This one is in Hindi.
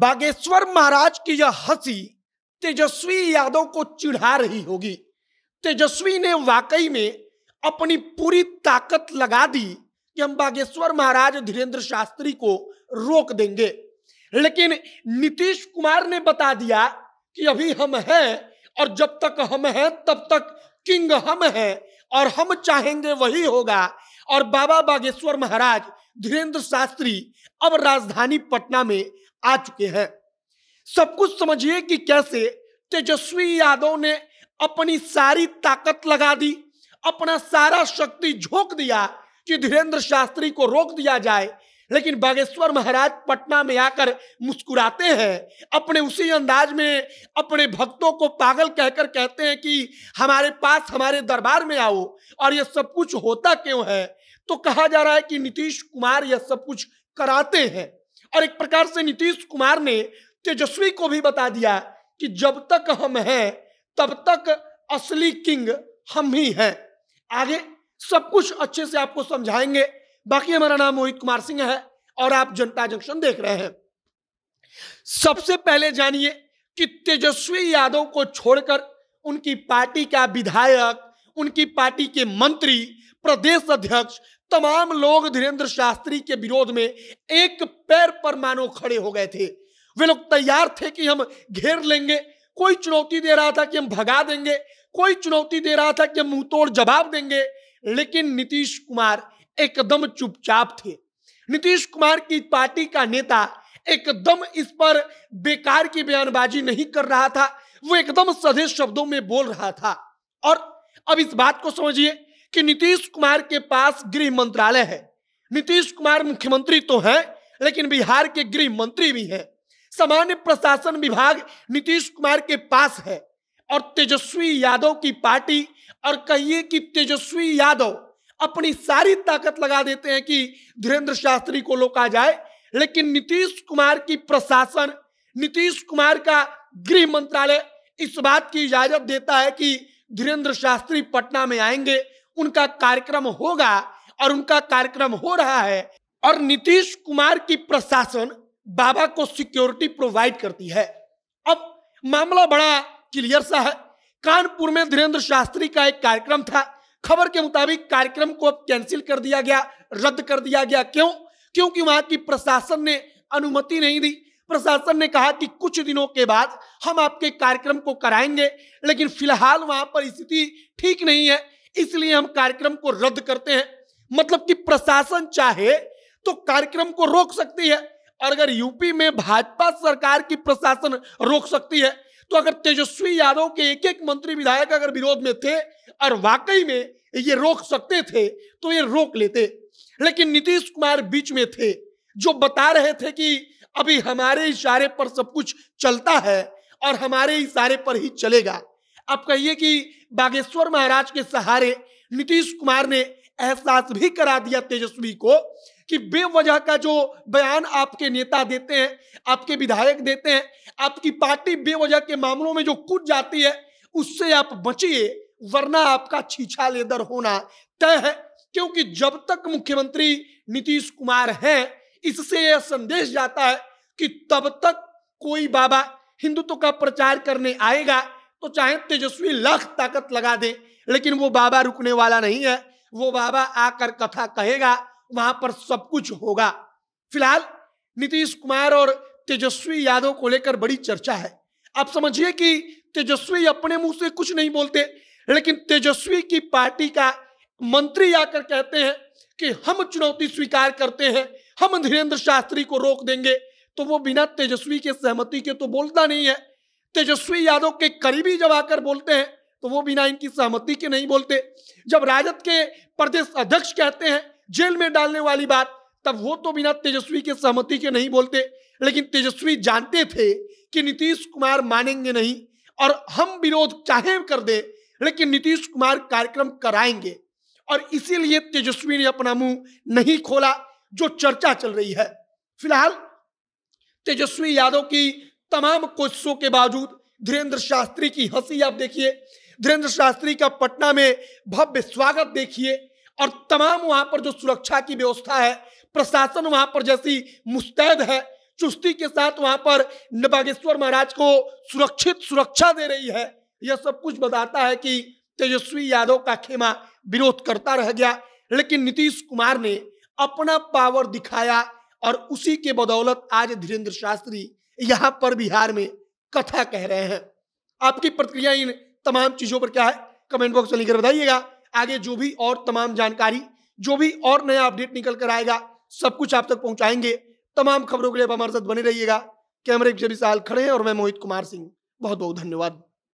बागेश्वर महाराज की यह हंसी तेजस्वी यादव को चिढ़ा रही होगी तेजस्वी ने वाकई में अपनी पूरी ताकत लगा दी कि हम बागेश्वर महाराज धीरेन्द्र शास्त्री को रोक देंगे लेकिन नीतीश कुमार ने बता दिया कि अभी हम हैं और जब तक हम हैं तब तक किंग हम हैं और हम चाहेंगे वही होगा और बाबा बागेश्वर महाराज धीरेन्द्र शास्त्री अब राजधानी पटना में आ चुके हैं सब कुछ समझिए कि कैसे तेजस्वी यादव ने अपनी सारी ताकत लगा दी अपना सारा शक्ति झोंक दिया कि धीरेन्द्र शास्त्री को रोक दिया जाए लेकिन बागेश्वर महाराज पटना में आकर मुस्कुराते हैं अपने उसी अंदाज में अपने भक्तों को पागल कहकर कहते हैं कि हमारे पास हमारे दरबार में आओ और यह सब कुछ होता क्यों है तो कहा जा रहा है कि नीतीश कुमार यह सब कुछ कराते हैं और एक प्रकार से नीतीश कुमार ने तेजस्वी को भी बता दिया कि जब तक हम हैं तब तक असली किंग हम ही हैं आगे सब कुछ अच्छे से आपको समझाएंगे बाकी हमारा नाम मोहित कुमार सिंह है और आप जनता जंक्शन देख रहे हैं सबसे पहले जानिए कि तेजस्वी यादव को छोड़कर उनकी पार्टी का विधायक उनकी पार्टी के मंत्री प्रदेश अध्यक्ष तमाम लोग धीरेन्द्र शास्त्री के विरोध में एक पैर पर मानो खड़े हो गए थे वे लोग तैयार थे कि हम घेर लेंगे कोई चुनौती दे रहा था कि हम भगा देंगे कोई चुनौती दे रहा था कि हम मुंह तोड़ जवाब देंगे लेकिन नीतीश कुमार एकदम चुपचाप थे नीतीश कुमार की पार्टी का नेता एकदम इस पर बेकार की बयानबाजी नहीं कर रहा था वो एकदम सधे शब्दों में बोल रहा था और अब इस बात को समझिए कि नीतीश कुमार के पास गृह मंत्रालय है नीतीश कुमार मुख्यमंत्री तो हैं लेकिन बिहार के गृह मंत्री भी हैं सामान्य प्रशासन विभाग नीतीश कुमार के पास है और तेजस्वी यादव की पार्टी और कहिए कि तेजस्वी यादव अपनी सारी ताकत लगा देते हैं कि धीरेन्द्र शास्त्री को रोका जाए लेकिन नीतीश कुमार की प्रशासन नीतीश कुमार का गृह मंत्रालय इस बात की इजाजत देता है कि धीरेन्द्र शास्त्री पटना में आएंगे उनका कार्यक्रम होगा और उनका कार्यक्रम हो रहा है और नीतीश कुमार की प्रशासन बाबा को सिक्योरिटी प्रोवाइड करती है अब मामला बड़ा क्लियर सा है कानपुर में धीरेन्द्र शास्त्री का एक कार्यक्रम था खबर के मुताबिक कार्यक्रम को अब कैंसिल कर दिया गया रद्द कर दिया गया क्यों क्योंकि वहां की प्रशासन ने अनुमति नहीं दी प्रशासन ने कहा कि कुछ दिनों के बाद हम आपके कार्यक्रम को कराएंगे लेकिन फिलहाल वहां पर स्थिति ठीक नहीं है इसलिए हम कार्यक्रम को रद्द करते हैं मतलब कि प्रशासन चाहे तो कार्यक्रम को रोक सकती है और अगर यूपी में भाजपा सरकार की प्रशासन रोक सकती है तो अगर तेजस्वी यादव के एक एक मंत्री विधायक अगर विरोध में थे और वाकई में ये रोक सकते थे तो ये रोक लेते लेकिन नीतीश कुमार बीच में थे जो बता रहे थे कि अभी हमारे इशारे पर सब कुछ चलता है और हमारे इशारे पर ही चलेगा आप कहिए कि बागेश्वर महाराज के सहारे नीतीश कुमार ने एहसास भी करा दिया तेजस्वी को कि बेवजह का जो बयान आपके नेता देते हैं आपके विधायक देते हैं आपकी पार्टी बेवजह के मामलों में जो कूद जाती है उससे आप बचिए वरना आपका छीछा लेदर होना तय है क्योंकि जब तक मुख्यमंत्री नीतीश कुमार हैं इससे यह संदेश जाता है कि तब तक कोई बाबा हिंदुत्व का प्रचार करने आएगा तो चाहे तेजस्वी लाख ताकत लगा दे लेकिन वो बाबा रुकने वाला नहीं है वो बाबा आकर कथा कहेगा वहां पर सब कुछ होगा फिलहाल नीतीश कुमार और तेजस्वी यादव को लेकर बड़ी चर्चा है आप समझिए कि तेजस्वी अपने मुंह से कुछ नहीं बोलते लेकिन तेजस्वी की पार्टी का मंत्री आकर कहते हैं कि हम चुनौती स्वीकार करते हैं हम धीरेन्द्र शास्त्री को रोक देंगे तो वो बिना तेजस्वी के सहमति के तो बोलता नहीं है तेजस्वी यादव के करीबी जब आकर बोलते हैं तो वो बिना इनकी सहमति के नहीं बोलते जब राजद के प्रदेश अध्यक्ष कहते हैं जेल में डालने वाली बात तब वो तो बिना तेजस्वी के सहमति के नहीं बोलते लेकिन तेजस्वी जानते थे कि नीतीश कुमार मानेंगे नहीं और हम विरोध चाहे कर दे लेकिन नीतीश कुमार कार्यक्रम कराएंगे और इसीलिए तेजस्वी ने अपना मुंह नहीं खोला जो चर्चा चल रही है फिलहाल तेजस्वी यादव की तमाम कोशिशों के बावजूद धीरेन्द्र शास्त्री की हंसी आप देखिए धीरेन्द्र शास्त्री का पटना में भव्य स्वागत देखिए और तमाम वहां पर जो सुरक्षा की व्यवस्था है प्रशासन वहां पर जैसी मुस्तैद है चुस्ती के साथ वहां पर नबागेश्वर महाराज को सुरक्षित सुरक्षा दे रही है यह सब कुछ बताता है कि तेजस्वी यादव का खेमा विरोध करता रह गया लेकिन नीतीश कुमार ने अपना पावर दिखाया और उसी के बदौलत आज धीरेन्द्र शास्त्री यहां पर बिहार में कथा कह रहे हैं आपकी प्रतिक्रिया इन तमाम चीजों पर क्या है कमेंट बॉक्स में लिखकर बताइएगा आगे जो भी और तमाम जानकारी जो भी और नया अपडेट निकल कर आएगा सब कुछ आप तक पहुंचाएंगे तमाम खबरों के लिए आप हमारे साथ बने रहिएगा कैमरे के साल खड़े हैं और मैं मोहित कुमार सिंह बहुत बहुत धन्यवाद